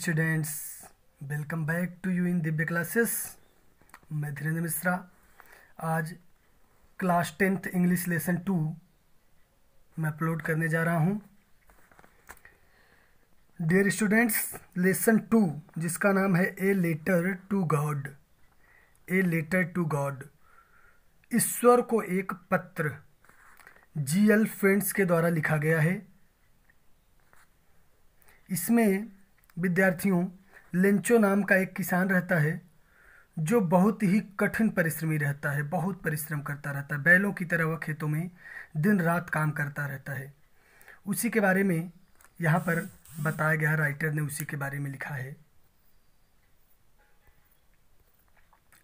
students welcome back to you in Divya classes मैं धीरेन्द्र मिश्रा आज class tenth English lesson two मैं upload करने जा रहा हूँ डियर स्टूडेंट्स लेसन टू जिसका नाम है a letter to God a letter to God ईश्वर को एक पत्र जी एल फ्रेंड्स के द्वारा लिखा गया है इसमें विद्यार्थियों लेंचो नाम का एक किसान रहता है जो बहुत ही कठिन परिश्रमी रहता है बहुत परिश्रम करता रहता है बैलों की तरह वह खेतों में दिन रात काम करता रहता है उसी के बारे में यहाँ पर बताया गया राइटर ने उसी के बारे में लिखा है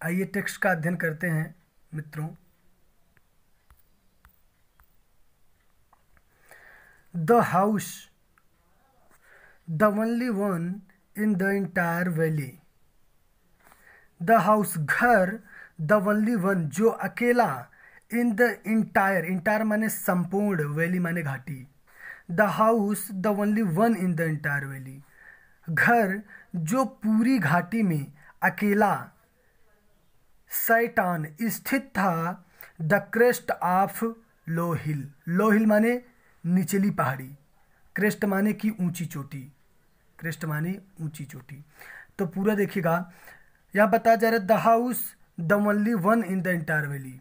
आइए टेक्स्ट का अध्ययन करते हैं मित्रों the house the only one in the entire valley the house घर द only वन जो अकेला इन द इंटायर इंटायर माने संपूर्ण वैली माने घाटी the house the only one in the entire valley घर जो पूरी घाटी में अकेला सैटान स्थित था the crest of low hill low hill माने निचली पहाड़ी क्रेस्ट माने की ऊंची चोटी क्रेस्ट माने ऊंची चोटी तो पूरा देखिएगा यहाँ बताया जा रहा है the house the only one in the entire valley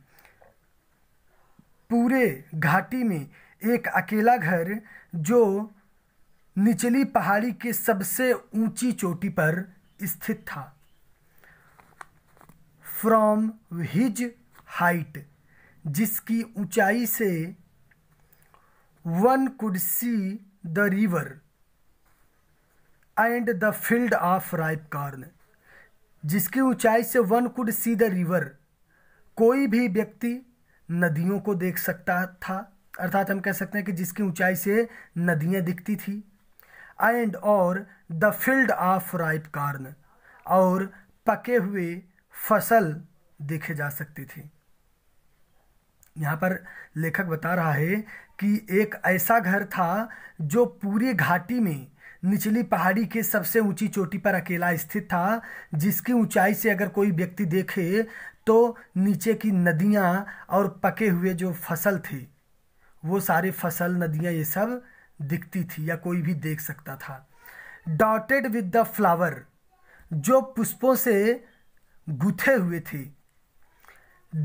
पूरे घाटी में एक अकेला घर जो निचली पहाड़ी के सबसे ऊंची चोटी पर स्थित था फ्रॉम हिज हाइट जिसकी ऊंचाई से one could see the river and the field of ripe corn जिसकी ऊंचाई से one could see the river कोई भी व्यक्ति नदियों को देख सकता था अर्थात हम कह सकते हैं कि जिसकी ऊंचाई से नदियां दिखती थी एंड और the field of ripe corn और पके हुए फसल देखे जा सकती थी यहाँ पर लेखक बता रहा है कि एक ऐसा घर था जो पूरी घाटी में निचली पहाड़ी के सबसे ऊंची चोटी पर अकेला स्थित था जिसकी ऊंचाई से अगर कोई व्यक्ति देखे तो नीचे की नदियां और पके हुए जो फसल थी वो सारे फसल नदियां ये सब दिखती थी या कोई भी देख सकता था डॉटेड विद द फ्लावर जो पुष्पों से गुथे हुए थे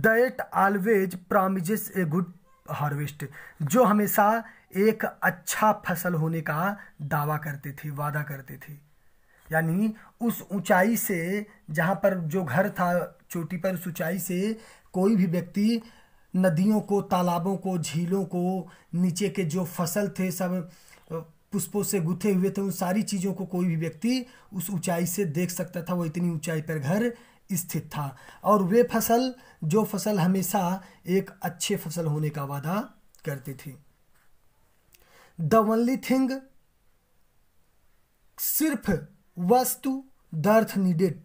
that always promises a good harvest जो हमेशा एक अच्छा फसल होने का दावा करते थे वादा करते थे यानी उस ऊंचाई से जहाँ पर जो घर था चोटी पर उस ऊँचाई से कोई भी व्यक्ति नदियों को तालाबों को झीलों को नीचे के जो फसल थे सब पुष्पों से गुथे हुए थे उन सारी चीज़ों को कोई भी व्यक्ति उस ऊंचाई से देख सकता था वो इतनी ऊंचाई पर घर स्थित था और वे फसल जो फसल हमेशा एक अच्छे फसल होने का वादा करती थी द ओनली थिंग सिर्फ वस्तु द अर्थ नीडेड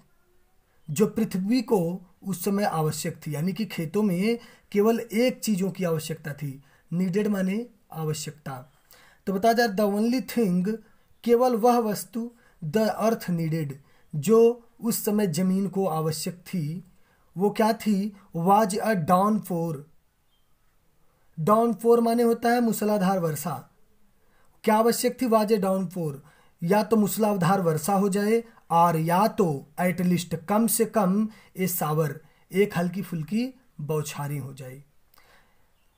जो पृथ्वी को उस समय आवश्यक थी यानी कि खेतों में केवल एक चीज़ों की आवश्यकता थी नीडेड माने आवश्यकता तो बताया जाए द ओनली थिंग केवल वह वस्तु द अर्थ नीडेड जो उस समय जमीन को आवश्यक थी वो क्या थी was a downpour downpour माने होता है मूसलाधार वर्षा क्या आवश्यक थी वाज ए डाउन फोर या तो मूसलाधार वर्षा हो जाए और या तो एटलीस्ट कम से कम ए सावर एक हल्की फुल्की बौछारी हो जाए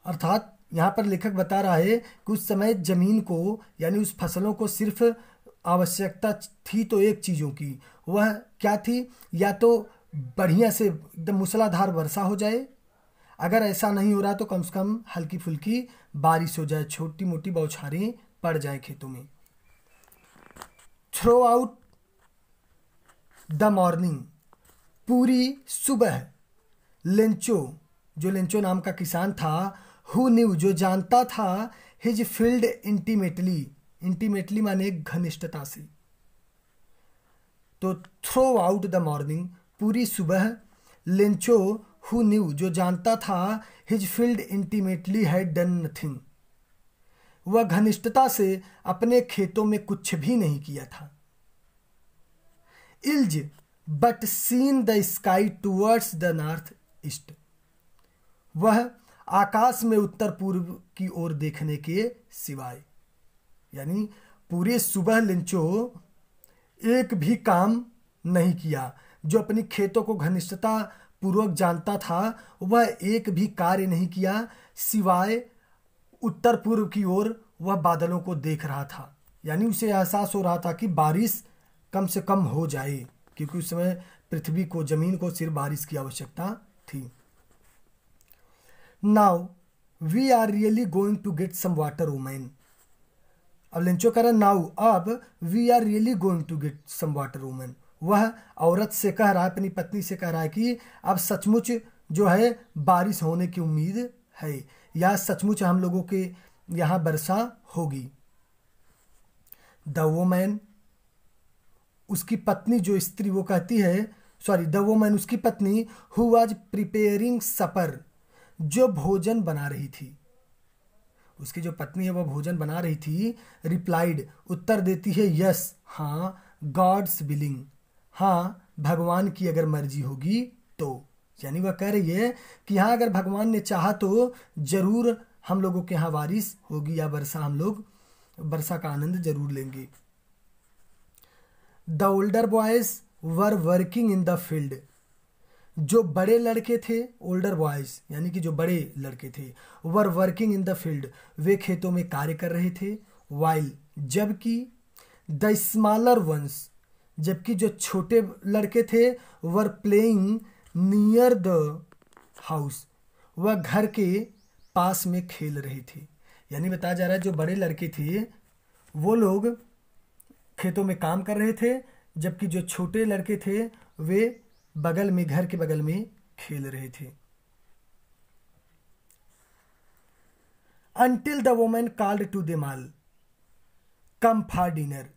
अर्थात यहाँ पर लेखक बता रहा है कि उस समय ज़मीन को यानी उस फसलों को सिर्फ आवश्यकता थी तो एक चीज़ों की वह क्या थी या तो बढ़िया से एकदम मूसलाधार वर्षा हो जाए अगर ऐसा नहीं हो रहा तो कम से कम हल्की फुल्की बारिश हो जाए छोटी मोटी बौछारें पड़ जाए खेतों में थ्रो आउट द मॉर्निंग पूरी सुबह लेंचो जो लेंचो नाम का किसान था हु न्यू जो जानता था हिज फील्ड इंटीमेटली इंटीमेटली माने घनिष्ठता से तो थ्रो आउट द मॉर्निंग पूरी सुबह लिंचो हु न्यू जो जानता था his field intimately had done nothing वह घनिष्ठता से अपने खेतों में कुछ भी नहीं किया था else but seen the sky towards the north east वह आकाश में उत्तर पूर्व की ओर देखने के सिवाय यानी पूरे सुबह लिंचो एक भी काम नहीं किया जो अपनी खेतों को घनिष्ठता पूर्वक जानता था वह एक भी कार्य नहीं किया सिवाय उत्तर पूर्व की ओर वह बादलों को देख रहा था यानी उसे एहसास हो रहा था कि बारिश कम से कम हो जाए क्योंकि उस समय पृथ्वी को जमीन को सिर्फ बारिश की आवश्यकता थी now we are really going to get some water woman अब लिंचो कह रहा नाउ अब we are really going to get some water women वह औरत से कह रहा है अपनी पत्नी से कह रहा है कि अब सचमुच जो है बारिश होने की उम्मीद है या सचमुच हम लोगों के यहां वर्षा होगी द वोमैन उसकी पत्नी जो स्त्री वो कहती है सॉरी द वोमैन उसकी पत्नी हु वाज प्रिपेयरिंग सपर जो भोजन बना रही थी उसकी जो पत्नी है वह भोजन बना रही थी रिप्लाइड उत्तर देती है यस हाँ गॉड्स विलिंग हाँ भगवान की अगर मर्जी होगी तो यानी वह कह रही है कि हाँ अगर भगवान ने चाहा तो ज़रूर हम लोगों के यहाँ बारिश होगी या वर्षा हम लोग वर्षा का आनंद जरूर लेंगे the older boys were working in the field जो बड़े लड़के थे ओल्डर बॉयज़ यानी कि जो बड़े लड़के थे were working in the field वे खेतों में कार्य कर रहे थे वाइल जबकि द स्मॉलर वंस जबकि जो छोटे लड़के थे were playing near the house वह घर के पास में खेल रहे थे यानी बताया जा रहा है जो बड़े लड़के थे वो लोग खेतों में काम कर रहे थे जबकि जो छोटे लड़के थे वे बगल में घर के बगल में खेल रहे थे until the women called to them all come for dinner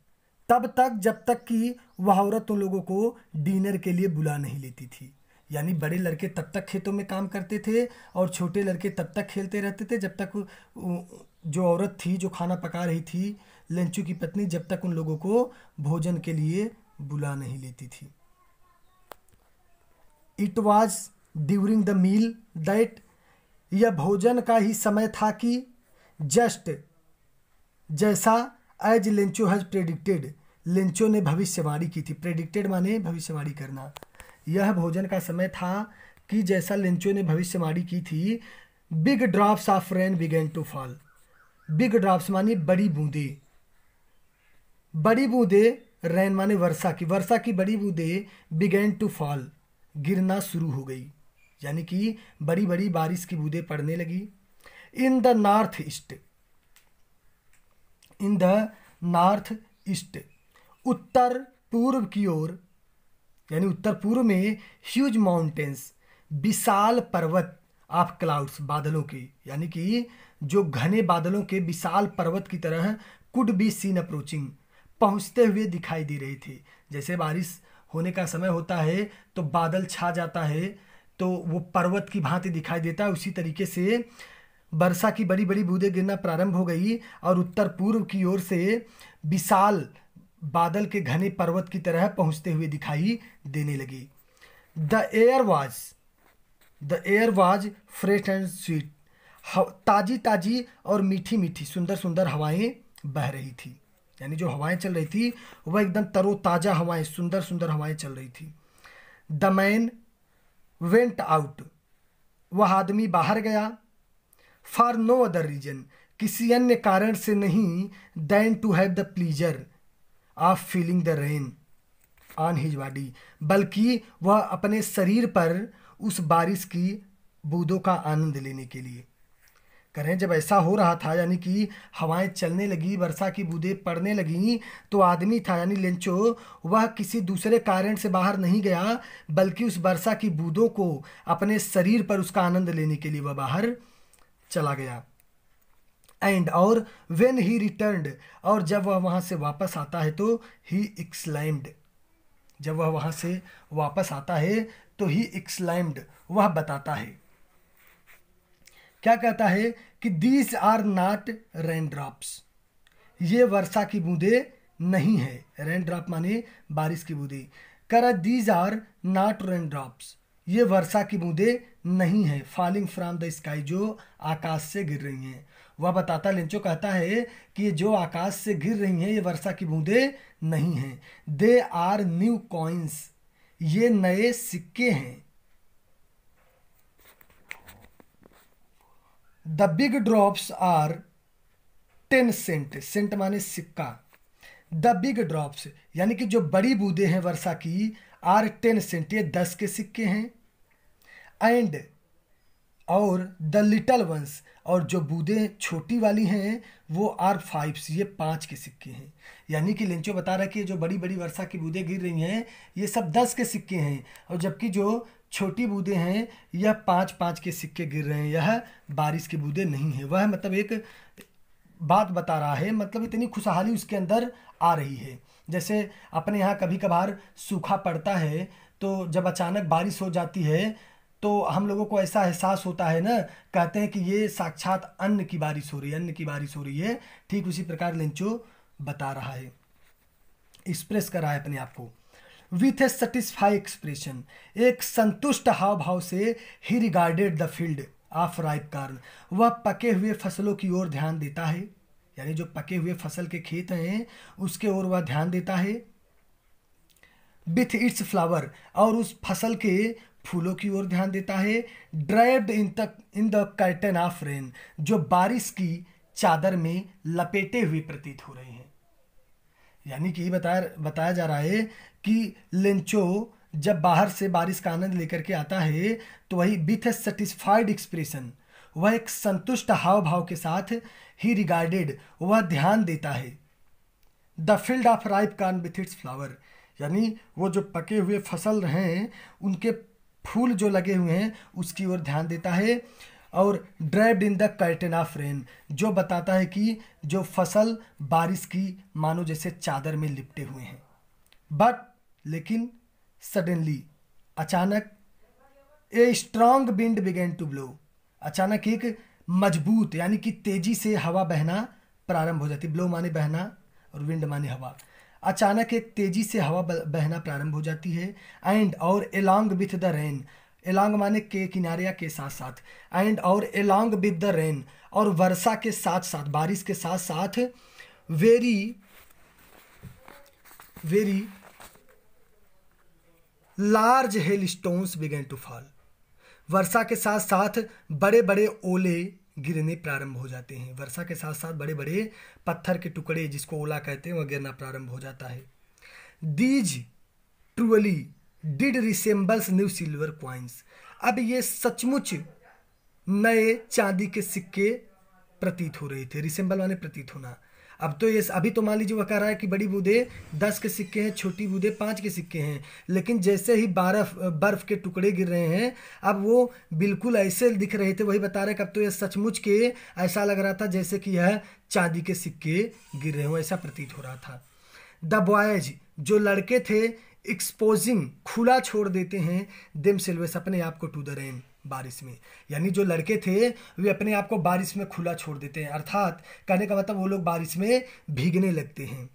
तब तक जब तक कि वह औरत उन लोगों को डिनर के लिए बुला नहीं लेती थी यानी बड़े लड़के तब तक खेतों में काम करते थे और छोटे लड़के तब तक खेलते रहते थे जब तक जो औरत थी जो खाना पका रही थी लंचू की पत्नी जब तक उन लोगों को भोजन के लिए बुला नहीं लेती थी it was during the meal that यह भोजन का ही समय था कि जस्ट जैसा as Lencho had predicted Lencho ने भविष्यवाणी की थी प्रेडिक्टेड माने भविष्यवाणी करना यह भोजन का समय था कि जैसा लेंचो ने भविष्यवाणी की थी big drops of rain began to fall big drops माने बड़ी बूंदे बड़ी बूंदे रेन माने वर्षा की वर्षा की बड़ी बूंदे बिगेन टू फॉल गिरना शुरू हो गई यानी कि बड़ी बड़ी बारिश की बूंदें पड़ने लगी in the north east in the north east उत्तर पूर्व की ओर यानी उत्तर पूर्व में ह्यूज माउंटेन्स विशाल पर्वत ऑफ क्लाउड्स बादलों की यानी कि जो घने बादलों के विशाल पर्वत की तरह कुड बी सीन अप्रोचिंग पहुंचते हुए दिखाई दे रहे थे जैसे बारिश होने का समय होता है तो बादल छा जाता है तो वो पर्वत की भांति दिखाई देता है उसी तरीके से वर्षा की बड़ी बड़ी बूंदें गिरना प्रारंभ हो गई और उत्तर पूर्व की ओर से विशाल बादल के घने पर्वत की तरह पहुंचते हुए दिखाई देने लगी the air was the air was fresh and sweet ताजी ताजी और मीठी मीठी सुंदर सुंदर हवाएं बह रही थी यानी जो हवाएं चल रही थी वह एकदम तरोताज़ा हवाएं सुंदर सुंदर हवाएं चल रही थी द मैन वेंट आउट वह आदमी बाहर गया फॉर नो अदर रीजन किसी अन्य कारण से नहीं than to have the pleasure of feeling the rain on his body बल्कि वह अपने शरीर पर उस बारिश की बूदों का आनंद लेने के लिए करें जब ऐसा हो रहा था यानी कि हवाएं चलने लगी वर्षा की बूंदें पड़ने लगी तो आदमी था यानी लेंचो वह किसी दूसरे कारण से बाहर नहीं गया बल्कि उस वर्षा की बूंदों को अपने शरीर पर उसका आनंद लेने के लिए वह बाहर चला गया एंड और वेन ही रिटर्न और जब वह वहाँ से वापस आता है तो ही एक्सलाइम्ड जब वह वहाँ से वापस आता है तो ही एक्सलाइम्ड वह बताता है क्या कहता है कि these are not rain drops ये वर्षा की बूंदे नहीं है रेन ड्रॉप माने बारिश की बूंदे कर these are not rain drops ये वर्षा की बूंदे नहीं है फॉलिंग फ्रॉम द स्काई जो आकाश से गिर रही हैं वह बताता लेंचो कहता है कि ये जो आकाश से गिर रही हैं ये वर्षा की बूंदे नहीं हैं दे आर न्यू कॉइन्स ये नए सिक्के हैं the big drops are ten cent cent माने सिक्का द बिग ड्रॉप्स यानी कि जो बड़ी बूंदे हैं वर्षा की आर टेन सेंट ये दस के सिक्के हैं एंड और द लिटल वंस और जो बूदे छोटी वाली हैं वो आर फाइव्स ये पाँच के सिक्के हैं यानी कि लिंचो बता रहा है कि जो बड़ी बड़ी वर्षा की बूदे गिर रही हैं ये सब दस के सिक्के हैं और जबकि जो छोटी बूंदे हैं यह पाँच पाँच के सिक्के गिर रहे हैं यह बारिश की बूंदे नहीं है वह मतलब एक बात बता रहा है मतलब इतनी खुशहाली उसके अंदर आ रही है जैसे अपने यहाँ कभी कभार सूखा पड़ता है तो जब अचानक बारिश हो जाती है तो हम लोगों को ऐसा एहसास होता है ना कहते हैं कि ये साक्षात अन्न की बारिश हो रही है अन्न की बारिश हो रही है ठीक उसी प्रकार लिंचो बता रहा है एक्सप्रेस कर रहा है अपने आप को विथ ए सेटिस्फाई एक्सप्रेशन एक संतुष्ट हाव भाव से ही regarded the field of ripe corn वह पके हुए फसलों की ओर ध्यान देता है यानी जो पके हुए फसल के खेत हैं उसके ओर वह ध्यान देता है विथ इट्स फ्लावर और उस फसल के फूलों की ओर ध्यान देता है ड्राइव्ड इन तक in the curtain of rain जो बारिश की चादर में लपेटे हुए प्रतीत हो रहे हैं यानी कि बताया बताया जा रहा है कि लेंचो जब बाहर से बारिश का आनंद लेकर के आता है तो वही विथ ए सेटिस्फाइड एक्सप्रेशन वह एक संतुष्ट हाव भाव के साथ ही रिगार्डेड वह ध्यान देता है the field of ripe corn with its flower यानी वो जो पके हुए फसल हैं उनके फूल जो लगे हुए हैं उसकी ओर ध्यान देता है और draped in the curtain of rain जो बताता है कि जो फसल बारिश की मानो जैसे चादर में लिपटे हुए हैं बट लेकिन सडनली अचानक a strong wind began to blow अचानक एक मजबूत यानी कि तेजी से हवा बहना प्रारंभ हो जाती ब्लो माने बहना और विंड माने हवा अचानक एक तेजी से हवा बहना प्रारंभ हो जाती है एंड और along with the rain along माने के किनारिया के साथ साथ एंड और एलॉन्ग विद द रेन और वर्षा के साथ साथ बारिश के साथ साथ very very large hailstones began to fall वर्षा के साथ साथ बड़े बड़े ओले गिरने प्रारंभ हो जाते हैं वर्षा के साथ साथ बड़े बड़े पत्थर के टुकड़े जिसको ओला कहते हैं वह गिरना प्रारंभ हो जाता है these truly did resembles new silver coins अब ये सचमुच नए चांदी के सिक्के प्रतीत हो रहे थे रिसेम्बल वाले प्रतीत होना अब तो ये अभी तो मान लीजिए वह कह रहा है कि बड़ी बूदे दस के सिक्के हैं छोटी बूंदे पाँच के सिक्के हैं लेकिन जैसे ही बर्फ बर्फ के टुकड़े गिर रहे हैं अब वो बिल्कुल ऐसे दिख रहे थे वही बता रहे कि अब तो यह सचमुच के ऐसा लग रहा था जैसे कि यह चांदी के सिक्के गिर रहे हों ऐसा प्रतीत हो रहा था द बॉयज जो लड़के थे एक्सपोजिंग खुला छोड़ देते हैं दिम सिल्वेस अपने आप को टू द रेन बारिश में यानी जो लड़के थे वे अपने आप को बारिश में खुला छोड़ देते हैं अर्थात कहने का मतलब वो लोग बारिश में भीगने लगते हैं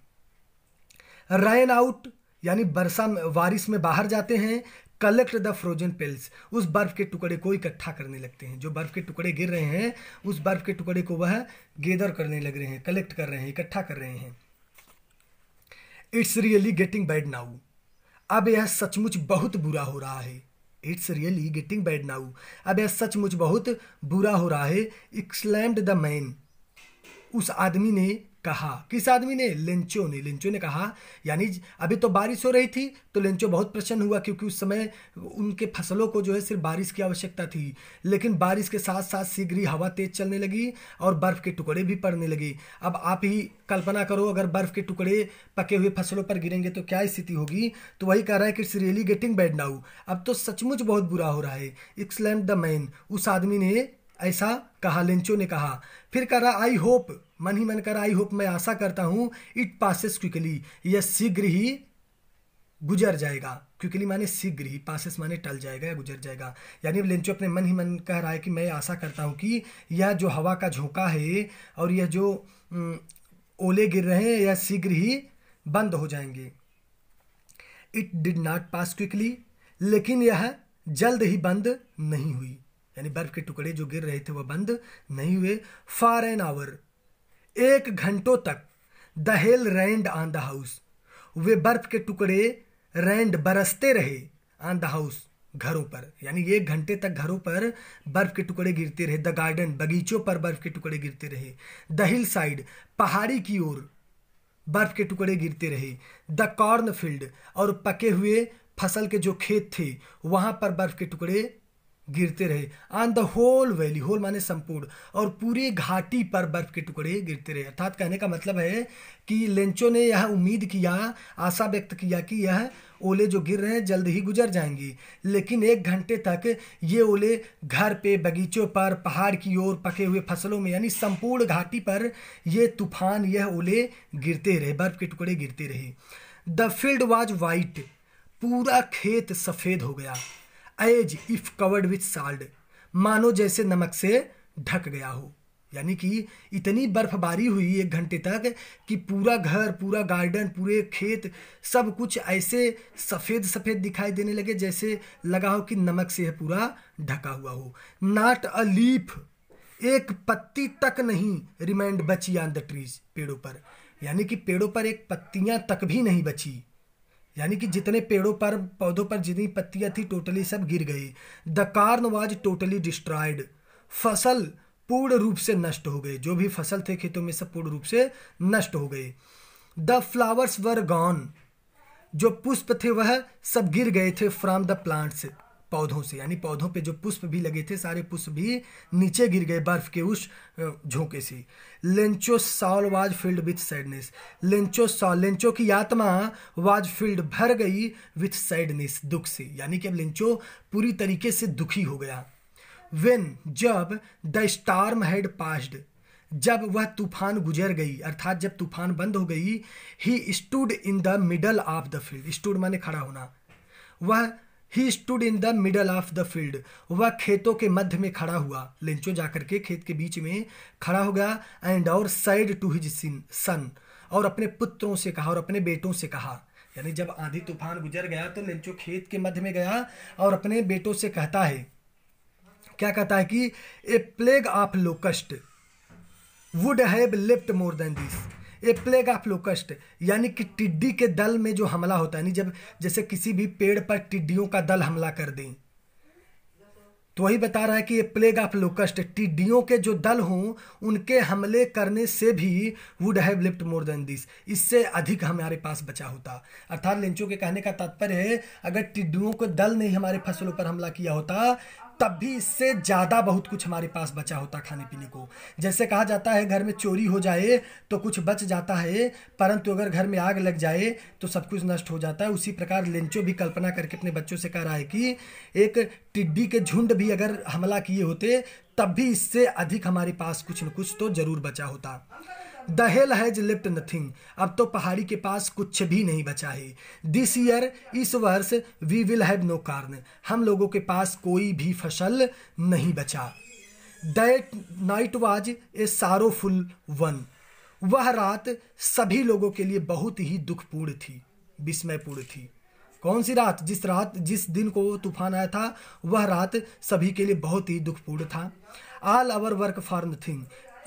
रैन आउट यानी बरसा बारिश में बाहर जाते हैं कलेक्ट द फ्रोजन पेल्स उस बर्फ के टुकड़े को इकट्ठा करने लगते हैं जो बर्फ के टुकड़े गिर रहे हैं उस बर्फ के टुकड़े को वह गेदर करने लग रहे हैं कलेक्ट कर रहे हैं इकट्ठा कर रहे हैं it's really getting bad now अब यह सचमुच बहुत बुरा हो रहा है it's really getting bad now अब यह सचमुच बहुत बुरा हो रहा है इक्सलैंड द मैन उस आदमी ने कहा किस आदमी ने लेंचो ने लेंचो ने कहा यानी अभी तो बारिश हो रही थी तो लिंचो बहुत प्रसन्न हुआ क्योंकि उस समय उनके फसलों को जो है सिर्फ बारिश की आवश्यकता थी लेकिन बारिश के साथ साथ शीघ्र ही हवा तेज चलने लगी और बर्फ़ के टुकड़े भी पड़ने लगे अब आप ही कल्पना करो अगर बर्फ़ के टुकड़े पके हुए फसलों पर गिरेंगे तो क्या स्थिति होगी तो वही कह रहा है कि it's really getting bad now अब तो सचमुच बहुत बुरा हो रहा है इक्सलैंड द मैन उस आदमी ने ऐसा कहा लेंचो ने कहा फिर करा आई होप मन ही मन रहा आई होप मैं आशा करता हूँ इट पासिस क्विकली यह शीघ्र ही गुजर जाएगा क्विकली माने शीघ्र ही पासिस माने टल जाएगा या गुजर जाएगा यानी लेंचो अपने मन ही मन कह रहा है कि मैं आशा करता हूँ कि यह जो हवा का झोंका है और यह जो ओले गिर रहे हैं यह शीघ्र ही बंद हो जाएंगे it did not pass quickly लेकिन यह जल्द ही बंद नहीं हुई यानी बर्फ के टुकड़े जो गिर रहे थे वह बंद नहीं हुए फार एन आवर एक घंटों तक the hail rained on the house वे बर्फ के टुकड़े रैंड बरसते रहे ऑन द हाउस घरों पर यानी एक घंटे तक घरों पर बर्फ के टुकड़े गिरते रहे द गार्डन बगीचों पर बर्फ के टुकड़े गिरते रहे द हिल साइड पहाड़ी की ओर बर्फ के टुकड़े गिरते रहे द कॉर्न फील्ड और पके हुए फसल के जो खेत थे वहां पर बर्फ के टुकड़े गिरते रहे on the whole valley whole माने संपूर्ण और पूरी घाटी पर बर्फ के टुकड़े गिरते रहे अर्थात कहने का मतलब है कि लेंचो ने यह उम्मीद किया आशा व्यक्त किया कि यह ओले जो गिर रहे हैं जल्द ही गुजर जाएंगे लेकिन एक घंटे तक ये ओले घर पे बगीचों पर पहाड़ की ओर पके हुए फसलों में यानी संपूर्ण घाटी पर यह तूफान यह ओले गिरते रहे बर्फ के टुकड़े गिरते रहे द फील्ड वॉज वाइट पूरा खेत सफ़ेद हो गया as if covered with salt मानो जैसे नमक से ढक गया हो यानी कि इतनी बर्फबारी हुई एक घंटे तक कि पूरा घर पूरा गार्डन पूरे खेत सब कुछ ऐसे सफ़ेद सफ़ेद दिखाई देने लगे जैसे लगा हो कि नमक से पूरा ढका हुआ हो नाट अ लीफ एक पत्ती तक नहीं रिमाइंड बची ऑन द ट्रीज पेड़ों पर यानी कि पेड़ों पर एक पत्तियां तक भी नहीं बची यानी कि जितने पेड़ों पर पौधों पर जितनी पत्तियां थी टोटली सब गिर गई the corn was totally destroyed फसल पूर्ण रूप से नष्ट हो गई जो भी फसल थे खेतों में सब पूर्ण रूप से नष्ट हो गई द फ्लावर्स वर गॉन जो पुष्प थे वह सब गिर गए थे फ्रॉम द प्लांट्स पौधों से यानी पौधों पे जो पुष्प भी लगे थे सारे पुष्प भी नीचे गिर गए बर्फ के उस झोंके से Lencho soul was filled with sadness Lencho soul Lencho की आत्मा वाज फील्ड भर गई विथ सैडनेस दुख से यानी कि अब लेंचो पूरी तरीके से दुखी हो गया वेन जब द स्टार्म हैड पास्ड जब वह तूफान गुजर गई अर्थात जब तूफान बंद हो गई he stood in the middle of the field stood माने खड़ा होना वह he stood in the middle of the field वह खेतों के मध्य में खड़ा हुआ लिंचो जाकर के खेत के बीच में खड़ा हो गया एंड और साइड टू हिज सन और अपने पुत्रों से कहा और अपने बेटों से कहा यानी जब आंधी तूफान गुजर गया तो लिंचो खेत के मध्य में गया और अपने बेटों से कहता है क्या कहता है कि a plague of locust would have left more than this a plague of locust यानी कि टिड्डी के दल में जो हमला होता है नहीं जब जैसे किसी भी पेड़ पर टिड्डियों का दल हमला कर दें तो वही बता रहा है कि ये प्लेग ऑफ लोकस्ट टिड्डियों के जो दल हों उनके हमले करने से भी would have left more than this इससे अधिक हमारे पास बचा होता अर्थात लिंचो के कहने का तात्पर्य है अगर टिड्डियों के दल ने हमारे फसलों पर हमला किया होता तब भी इससे ज़्यादा बहुत कुछ हमारे पास बचा होता खाने पीने को जैसे कहा जाता है घर में चोरी हो जाए तो कुछ बच जाता है परंतु अगर घर में आग लग जाए तो सब कुछ नष्ट हो जाता है उसी प्रकार लेंचो भी कल्पना करके अपने बच्चों से कह रहा है कि एक टिड्डी के झुंड भी अगर हमला किए होते तब भी इससे अधिक हमारे पास कुछ न कुछ तो ज़रूर बचा होता the hail has left nothing अब तो पहाड़ी के पास कुछ भी नहीं बचा है दिस ईयर इस वर्ष we will have no corn हम लोगों के पास कोई भी फसल नहीं बचा that night was a sorrowful one वह रात सभी लोगों के लिए बहुत ही दुखपूर्ण थी विस्मयपूर्ण थी कौन सी रात जिस रात जिस दिन को तूफान आया था वह रात सभी के लिए बहुत ही दुखपूर्ण था all our work for nothing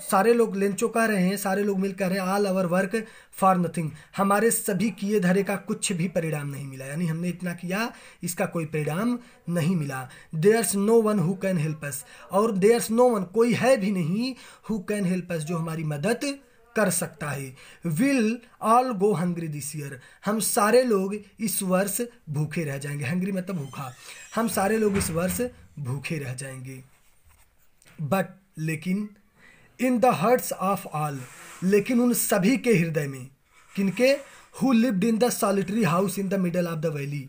सारे लोग लेंचो कह रहे हैं सारे लोग मिल कह रहे हैं all our work for nothing हमारे सभी किए धरे का कुछ भी परिणाम नहीं मिला यानी हमने इतना किया इसका कोई परिणाम नहीं मिला there's no one who can help us और देयर्स नो वन कोई है भी नहीं हु कैन हेल्प अस जो हमारी मदद कर सकता है will all go hungry this year हम सारे लोग इस वर्ष भूखे रह जाएंगे हंग्री मतलब भूखा हम सारे लोग इस वर्ष भूखे रह जाएंगे बट लेकिन in the hearts of all लेकिन उन सभी के हृदय में किनके who lived in the solitary house in the middle of the valley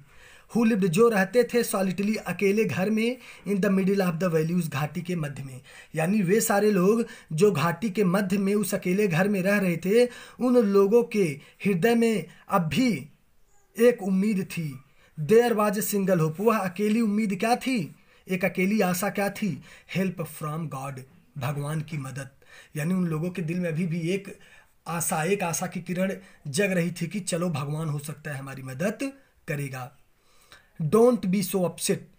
who lived जो रहते थे सॉलिटली अकेले घर में in the middle of the valley उस घाटी के मध्य में यानी वे सारे लोग जो घाटी के मध्य में उस अकेले घर में रह रहे थे उन लोगों के हृदय में अब भी एक उम्मीद थी there was a single hope वह अकेली उम्मीद क्या थी एक अकेली आशा क्या थी हेल्प फ्रॉम गॉड भगवान की मदद यानी उन लोगों के दिल में अभी भी एक आशा एक आशा की किरण जग रही थी कि चलो भगवान हो सकता है हमारी मदद करेगा डोंट बी सो अपसेट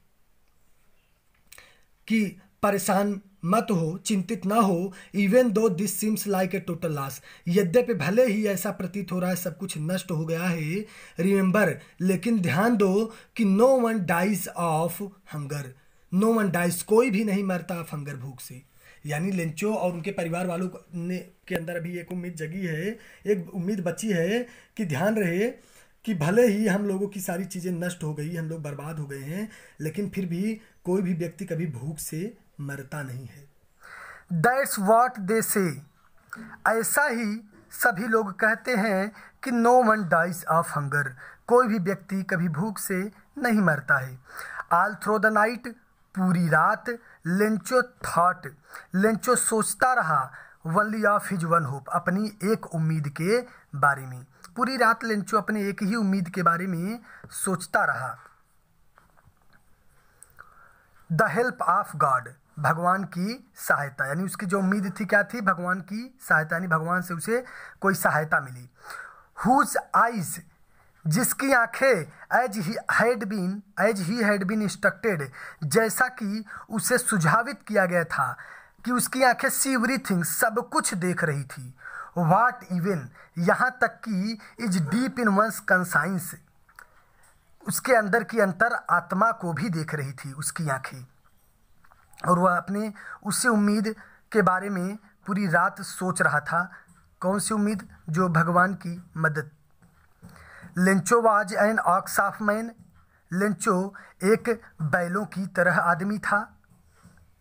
कि परेशान मत हो चिंतित ना हो even though this seems like a total loss यद्यपि भले ही ऐसा प्रतीत हो रहा है सब कुछ नष्ट हो गया है रिमेंबर लेकिन ध्यान दो कि no one dies of hunger no one dies कोई भी नहीं मरता हंगर भूख से यानी लेंचो और उनके परिवार वालों ने के अंदर अभी एक उम्मीद जगी है एक उम्मीद बची है कि ध्यान रहे कि भले ही हम लोगों की सारी चीज़ें नष्ट हो गई हम लोग बर्बाद हो गए हैं लेकिन फिर भी कोई भी व्यक्ति कभी भूख से मरता नहीं है दैट्स वॉट दे से ऐसा ही सभी लोग कहते हैं कि no one dies of hunger कोई भी व्यक्ति कभी भूख से नहीं मरता है आल थ्रो द नाइट पूरी रात लेंचो थाट लेंचो सोचता रहा only of his one hope अपनी एक उम्मीद के बारे में पूरी रात लेंचो अपने एक ही उम्मीद के बारे में सोचता रहा द हेल्प ऑफ गॉड भगवान की सहायता यानी उसकी जो उम्मीद थी क्या थी भगवान की सहायता यानी भगवान से उसे कोई सहायता मिली हुज आइज जिसकी आंखें as he had been as he had been instructed जैसा कि उसे सुझावित किया गया था कि उसकी आंखें सी थिंग सब कुछ देख रही थी वाट इवन यहाँ तक कि is deep in one's conscience उसके अंदर की अंतर आत्मा को भी देख रही थी उसकी आंखें और वह अपने उसी उम्मीद के बारे में पूरी रात सोच रहा था कौन सी उम्मीद जो भगवान की मदद Lencho was an ox of man Lencho एक बैलों की तरह आदमी था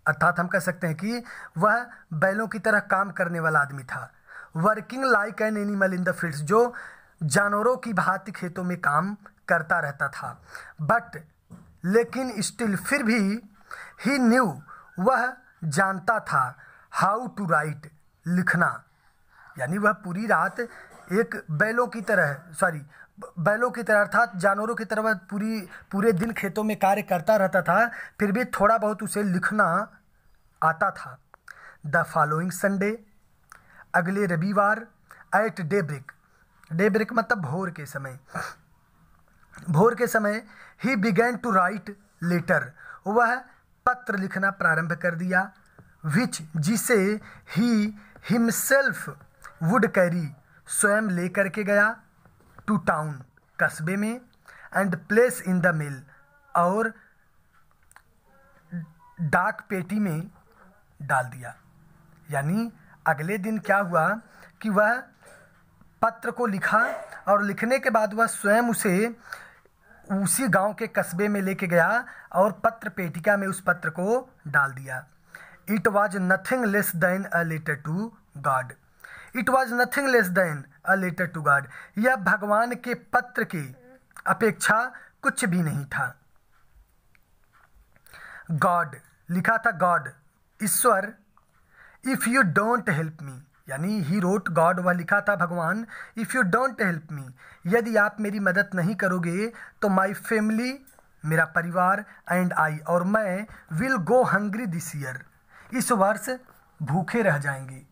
अर्थात हम कह सकते हैं कि वह बैलों की तरह काम करने वाला आदमी था working like an animal in the fields जो जानवरों की भांति खेतों में काम करता रहता था बट लेकिन स्टिल फिर भी ही न्यू वह जानता था हाउ टू राइट लिखना यानी वह पूरी रात एक बैलों की तरह सॉरी बैलों की तरह अर्थात जानवरों की तरह पूरी पूरे दिन खेतों में कार्य करता रहता था फिर भी थोड़ा बहुत उसे लिखना आता था द फॉलोइंग संडे अगले रविवार at daybreak daybreak मतलब भोर के समय भोर के समय ही बिगैन टू राइट लेटर वह पत्र लिखना प्रारंभ कर दिया विच जिसे ही हिमसेल्फ वुड कैरी स्वयं लेकर के गया टू टाउन कस्बे में and place in the mail और डाक पेटी में डाल दिया यानी अगले दिन क्या हुआ कि वह पत्र को लिखा और लिखने के बाद वह स्वयं उसे उसी गांव के कस्बे में लेके गया और पत्र पेटिका में उस पत्र को डाल दिया it was nothing less than a letter to God it was nothing less than a letter to God यह भगवान के पत्र की अपेक्षा कुछ भी नहीं था गॉड लिखा था गॉड ईश्वर if you don't help me यानी ही रोट गॉड वह लिखा था भगवान if you don't help me यदि आप मेरी मदद नहीं करोगे तो माई फैमिली मेरा परिवार एंड आई और मैं will go hungry this year इस वर्ष भूखे रह जाएंगे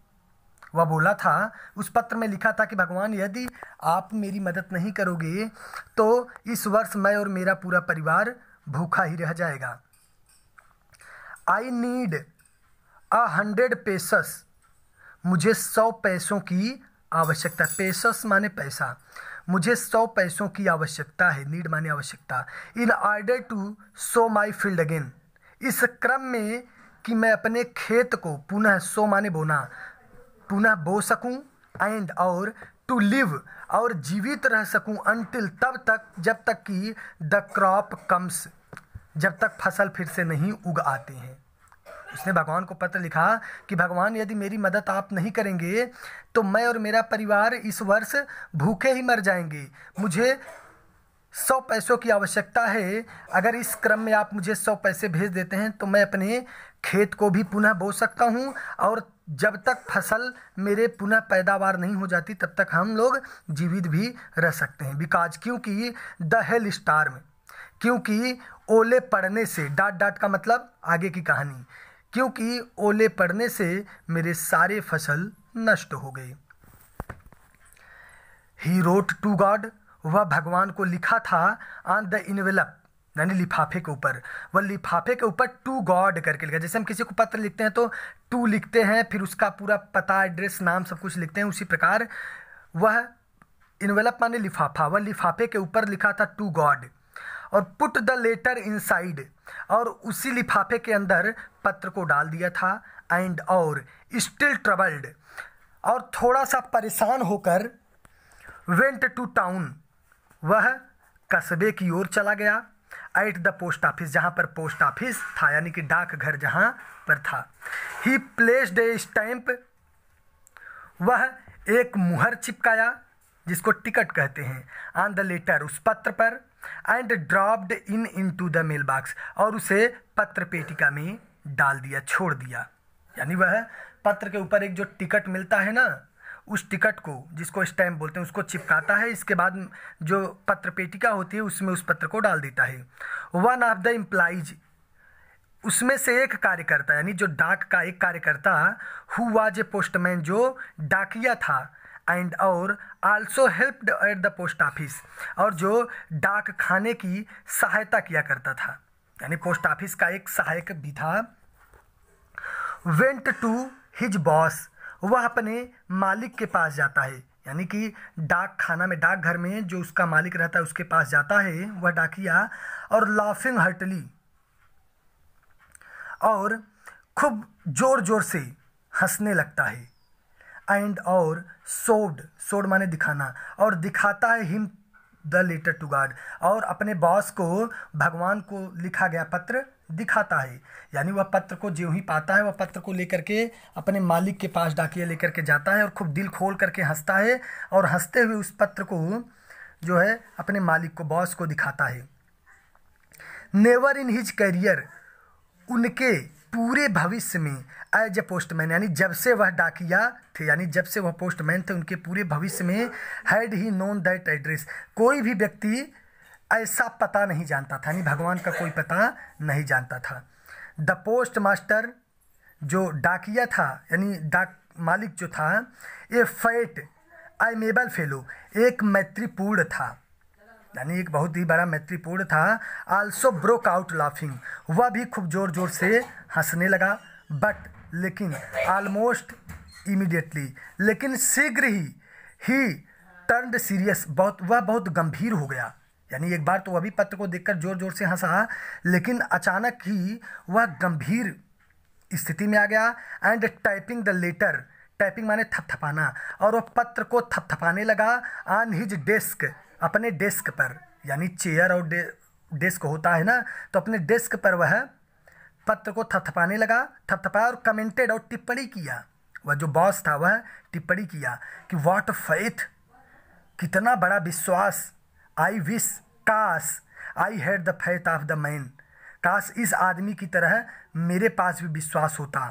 वह बोला था उस पत्र में लिखा था कि भगवान यदि आप मेरी मदद नहीं करोगे तो इस वर्ष मैं और मेरा पूरा परिवार भूखा ही रह जाएगा आई नीड अ हंड्रेड पेसस मुझे सौ पैसों की आवश्यकता पेसस माने पैसा मुझे सौ पैसों की आवश्यकता है नीड माने आवश्यकता in order to sow my field again इस क्रम में कि मैं अपने खेत को पुनः सो माने बोना पुनः बो सकूं एंड और टू लिव और जीवित रह सकूं अनटिल तब तक जब तक कि द क्रॉप कम्स जब तक फसल फिर से नहीं उग आते हैं उसने भगवान को पत्र लिखा कि भगवान यदि मेरी मदद आप नहीं करेंगे तो मैं और मेरा परिवार इस वर्ष भूखे ही मर जाएंगे मुझे सौ पैसों की आवश्यकता है अगर इस क्रम में आप मुझे सौ पैसे भेज देते हैं तो मैं अपने खेत को भी पुनः बो सकता हूँ और जब तक फसल मेरे पुनः पैदावार नहीं हो जाती तब तक हम लोग जीवित भी रह सकते हैं बिकॉज क्योंकि द हेल स्टार में क्योंकि ओले पड़ने से डाट डाट का मतलब आगे की कहानी क्योंकि ओले पड़ने से मेरे सारे फसल नष्ट हो गए ही रोट टू गॉड वह भगवान को लिखा था ऑन द इनवेलप यानी लिफाफे के ऊपर वह लिफाफे के ऊपर टू गॉड करके लिखा जैसे हम किसी को पत्र लिखते हैं तो टू लिखते हैं फिर उसका पूरा पता एड्रेस नाम सब कुछ लिखते हैं उसी प्रकार वह इनवेलप माने लिफाफा वह लिफाफे के ऊपर लिखा था टू गॉड और पुट द लेटर साइड और उसी लिफाफे के अंदर पत्र को डाल दिया था एंड और स्टिल ट्रबल्ड और थोड़ा सा परेशान होकर वेंट टू टाउन वह कस्बे की ओर चला गया एट द पोस्ट ऑफिस जहाँ पर पोस्ट ऑफिस था यानी कि डाकघर जहाँ पर था ही प्लेस्ड ए स्टैंप वह एक मुहर चिपकाया जिसको टिकट कहते हैं ऑन द लेटर उस पत्र पर and dropped in into the mailbox और उसे पत्र पेटिका में डाल दिया छोड़ दिया यानी वह पत्र के ऊपर एक जो टिकट मिलता है ना उस टिकट को जिसको स्टैम्प बोलते हैं उसको चिपकाता है इसके बाद जो पत्र पेटिका होती है उसमें उस पत्र को डाल देता है वन ऑफ द एम्प्लाइज उसमें से एक कार्यकर्ता यानी जो डाक का एक कार्यकर्ता हु वाज ए पोस्टमैन जो डाकिया था एंड और also helped at the post office और जो डाक खाने की सहायता किया करता था यानी पोस्ट ऑफिस का एक सहायक भी था वेंट टू हिज बॉस वह अपने मालिक के पास जाता है यानी कि डाक खाना में डाक घर में जो उसका मालिक रहता है उसके पास जाता है वह डाकिया और लाफिंग हर्टली और खूब जोर जोर से हंसने लगता है एंड और सोड सोड माने दिखाना और दिखाता है हिम द लेटर टू गाड और अपने बॉस को भगवान को लिखा गया पत्र दिखाता है यानी वह पत्र को ज्यों ही पाता है वह पत्र को लेकर के अपने मालिक के पास डाकिया लेकर के जाता है और खूब दिल खोल करके हंसता है और हंसते हुए उस पत्र को जो है अपने मालिक को बॉस को दिखाता है नेवर इन हिज करियर उनके पूरे भविष्य में एज ए पोस्टमैन यानी जब से वह डाकिया थे यानी जब से वह पोस्टमैन थे उनके पूरे भविष्य में had he known that address कोई भी व्यक्ति ऐसा पता नहीं जानता था यानी भगवान का कोई पता नहीं जानता था द पोस्ट मास्टर जो डाकिया था यानी डाक मालिक जो था ए फैट मेबल फेलो एक मैत्रीपूर्ण था यानी एक बहुत ही बड़ा मैत्रीपूर्ण था आल्सो ब्रोक आउट लाफिंग वह भी खूब जोर जोर से हंसने लगा बट लेकिन आलमोस्ट इमीडिएटली लेकिन शीघ्र ही ही टर्न सीरियस बहुत वह बहुत गंभीर हो गया यानी एक बार तो वह भी पत्र को देखकर जोर जोर से हंसा लेकिन अचानक ही वह गंभीर स्थिति में आ गया and typing the letter typing माने थपथपाना और वह पत्र को थपथपाने लगा ऑन हिज डेस्क अपने डेस्क पर यानी चेयर और डे डेस्क होता है ना तो अपने डेस्क पर वह पत्र को थपथपाने लगा थपथपाया और कमेंटेड और टिप्पणी किया वह जो बॉस था वह टिप्पणी किया कि वॉट फेथ कितना बड़ा विश्वास आई विश काश I had the faith of the man काश इस आदमी की तरह मेरे पास भी विश्वास होता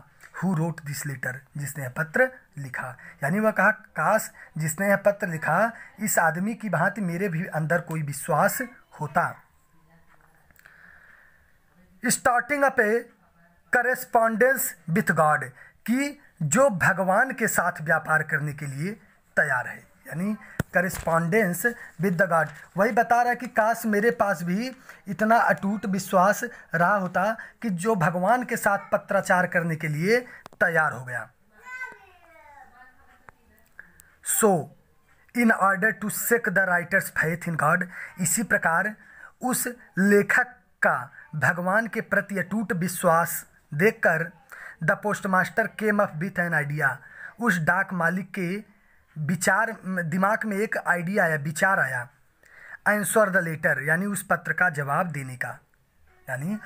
हु रोट दिस लेटर जिसने यह पत्र लिखा यानी वह कहा काश जिसने यह पत्र लिखा इस आदमी की भांति मेरे भी अंदर कोई विश्वास होता starting up a correspondence with God कि जो भगवान के साथ व्यापार करने के लिए तैयार है यानी करिस्पॉन्डेंस विद द गॉड वही बता रहा है कि काश मेरे पास भी इतना अटूट विश्वास रहा होता कि जो भगवान के साथ पत्राचार करने के लिए तैयार हो गया so in order to shake the writer's faith in God इसी प्रकार उस लेखक का भगवान के प्रति अटूट विश्वास देखकर the postmaster came up with an idea उस डाक मालिक के विचार दिमाग में एक आइडिया आया विचार आया आंसर द लेटर यानी उस पत्र का जवाब देने का यानी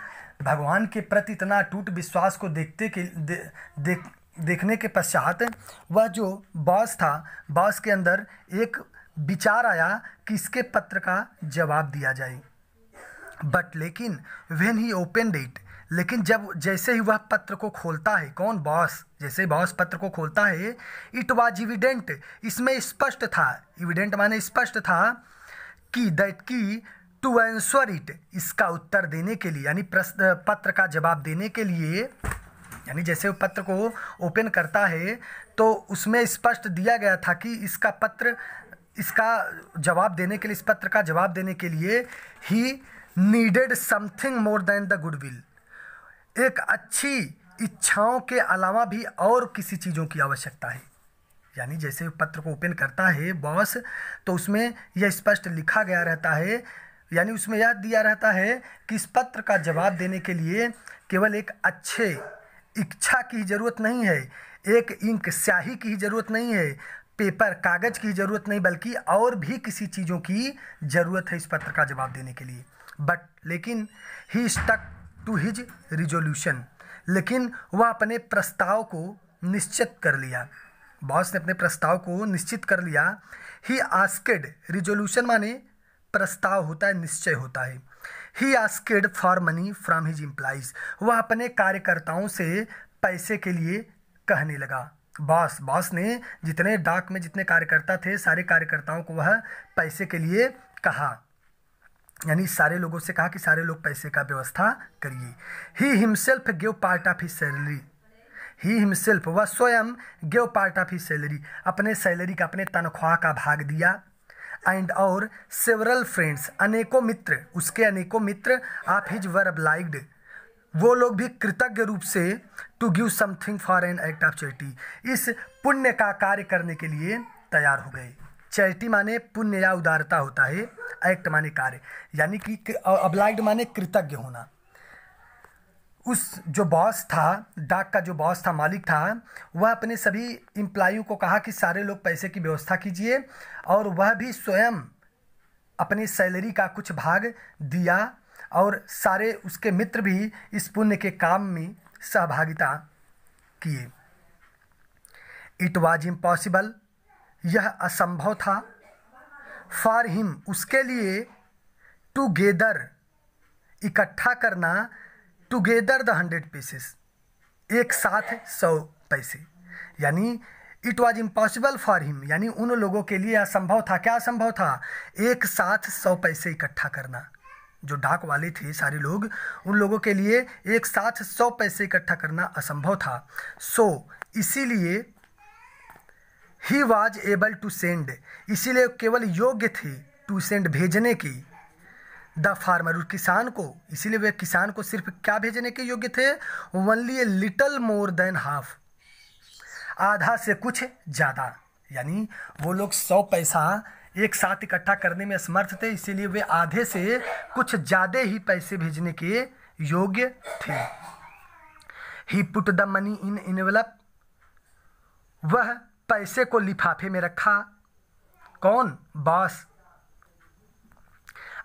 भगवान के प्रति इतना टूट विश्वास को देखते के दे, दे, देखने के पश्चात वह जो बॉस था बॉस के अंदर एक विचार आया कि इसके पत्र का जवाब दिया जाए बट लेकिन वेन ही ओपन डेट लेकिन जब जैसे ही वह पत्र को खोलता है कौन बॉस जैसे बॉस पत्र को खोलता है इट वॉज इविडेंट इसमें स्पष्ट था इविडेंट माने स्पष्ट था कि दैट की टू एंसर इट इसका उत्तर देने के लिए यानी प्रश्न पत्र का जवाब देने के लिए यानी जैसे वो पत्र को ओपन करता है तो उसमें स्पष्ट दिया गया था कि इसका पत्र इसका जवाब देने के लिए इस पत्र का जवाब देने के लिए he needed something more than the goodwill एक अच्छी इच्छाओं के अलावा भी और किसी चीज़ों की आवश्यकता है यानी जैसे पत्र को ओपन करता है बॉस तो उसमें यह स्पष्ट लिखा गया रहता है यानी उसमें याद दिया रहता है कि इस पत्र का जवाब देने के लिए केवल एक अच्छे इच्छा की ज़रूरत नहीं है एक इंक स्याही की ज़रूरत नहीं है पेपर कागज़ की ज़रूरत नहीं बल्कि और भी किसी चीज़ों की ज़रूरत है इस पत्र का जवाब देने के लिए बट लेकिन he stuck to his resolution लेकिन वह अपने प्रस्ताव को निश्चित कर लिया बॉस ने अपने प्रस्ताव को निश्चित कर लिया ही आस्केड रिजोल्यूशन माने प्रस्ताव होता है निश्चय होता है he asked for money from his employees वह अपने कार्यकर्ताओं से पैसे के लिए कहने लगा बॉस बॉस ने जितने डाक में जितने कार्यकर्ता थे सारे कार्यकर्ताओं को वह पैसे के लिए कहा यानी सारे लोगों से कहा कि सारे लोग पैसे का व्यवस्था करिए he himself gave part of his salary he himself वह स्वयं gave part of his salary अपने सैलरी का अपने तनख्वाह का भाग दिया एंड और सेवरल फ्रेंड्स अनेकों मित्र उसके अनेकों मित्र आप हिज वर अब्लाइड वो लोग भी कृतज्ञ रूप से to give something for an act of charity इस पुण्य का कार्य करने के लिए तैयार हो गए चैरिटी माने पुण्य या उदारता होता है एक्ट माने कार्य यानी कि अब्लाइड माने कृतज्ञ होना उस जो बॉस था डाक का जो बॉस था मालिक था वह अपने सभी इम्प्लायों को कहा कि सारे लोग पैसे की व्यवस्था कीजिए और वह भी स्वयं अपनी सैलरी का कुछ भाग दिया और सारे उसके मित्र भी इस पुण्य के काम में सहभागिता किए इट वॉज इम्पॉसिबल यह असंभव था फॉर हिम उसके लिए टुगेदर इकट्ठा करना टुगेदर द हंड्रेड पीसेस एक साथ सौ पैसे यानी it was impossible for him यानी उन लोगों के लिए असंभव था क्या असंभव था एक साथ सौ पैसे इकट्ठा करना जो डाक वाले थे सारे लोग उन लोगों के लिए एक साथ सौ पैसे इकट्ठा करना असंभव था सो so, इसीलिए he was able to send इसीलिए केवल योग्य थी टू सेंड भेजने की द फार्मर उस किसान को इसीलिए वे किसान को सिर्फ क्या भेजने के योग्य थे only a little more than half आधा से कुछ ज़्यादा यानी वो लोग सौ पैसा एक साथ इकट्ठा करने में असमर्थ थे इसीलिए वे आधे से कुछ ज़्यादा ही पैसे भेजने के योग्य थे he put the money in envelope वह पैसे को लिफाफे में रखा कौन बॉस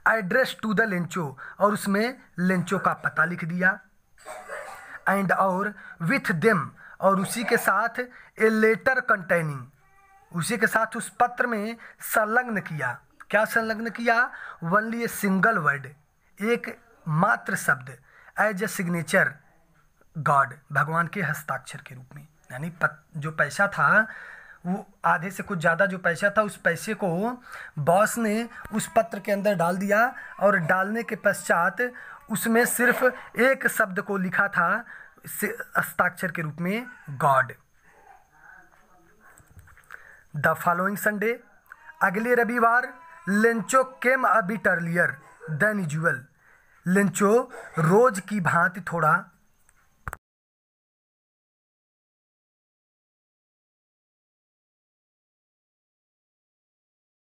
एड्रेस टू द लेंचो और उसमें लेंचो का पता लिख दिया एंड और विथ देम और उसी के साथ ए लेटर कंटेनिंग उसी के साथ उस पत्र में संलग्न किया क्या संलग्न किया वनली ए सिंगल वर्ड एक मात्र शब्द एज ए सिग्नेचर गॉड भगवान के हस्ताक्षर के रूप में यानी जो पैसा था वो आधे से कुछ ज़्यादा जो पैसा था उस पैसे को बॉस ने उस पत्र के अंदर डाल दिया और डालने के पश्चात उसमें सिर्फ एक शब्द को लिखा था हस्ताक्षर के रूप में गॉड द फॉलोइंग संडे अगले रविवार Lencho came a bit earlier than earlier usual Lencho रोज की भांति थोड़ा